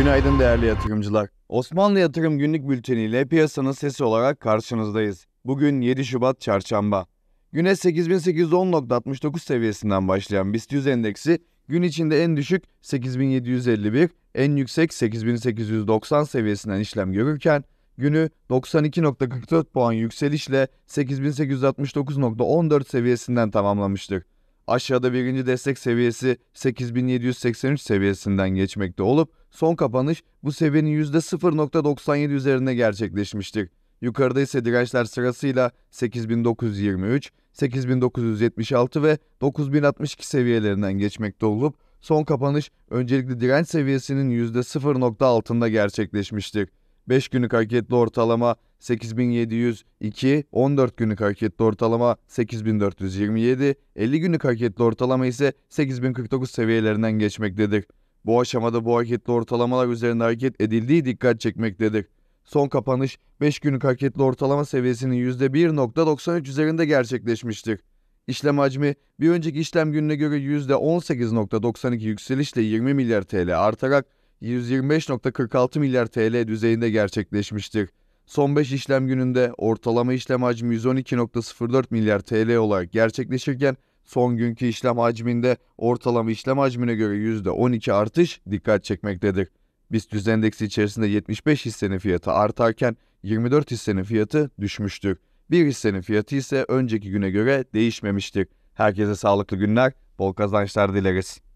Günaydın değerli yatırımcılar. Osmanlı Yatırım Günlük Bülteni ile piyasanın sesi olarak karşınızdayız. Bugün 7 Şubat Çarşamba. Güne 8810.69 seviyesinden başlayan BIST 100 endeksi gün içinde en düşük 8751, en yüksek 8890 seviyesinden işlem görürken günü 92.44 puan yükselişle 8869.14 seviyesinden tamamlamıştır. Aşağıda birinci destek seviyesi 8783 seviyesinden geçmekte olup son kapanış bu seviyenin %0.97 üzerine gerçekleşmiştir. Yukarıda ise dirençler sırasıyla 8923, 8976 ve 9062 seviyelerinden geçmekte olup son kapanış öncelikli direnç seviyesinin %0.6'ında gerçekleşmiştir. 5 günlük hareketli ortalama 8702, 14 günlük hareketli ortalama 8427, 50 günlük hareketli ortalama ise 8049 seviyelerinden geçmektedir. Bu aşamada bu hareketli ortalamalar üzerinde hareket edildiği dikkat çekmektedir. Son kapanış 5 günlük hareketli ortalama seviyesinin %1.93 üzerinde gerçekleşmiştir. İşlem hacmi bir önceki işlem gününe göre %18.92 yükselişle 20 milyar TL artarak 125.46 milyar TL düzeyinde gerçekleşmiştir. Son 5 işlem gününde ortalama işlem hacmi 112.04 milyar TL olarak gerçekleşirken son günkü işlem hacminde ortalama işlem hacmine göre %12 artış dikkat çekmektedir. BIST endeksi içerisinde 75 hissenin fiyatı artarken 24 hissenin fiyatı düşmüştür. Bir hissenin fiyatı ise önceki güne göre değişmemiştir. Herkese sağlıklı günler, bol kazançlar dileriz.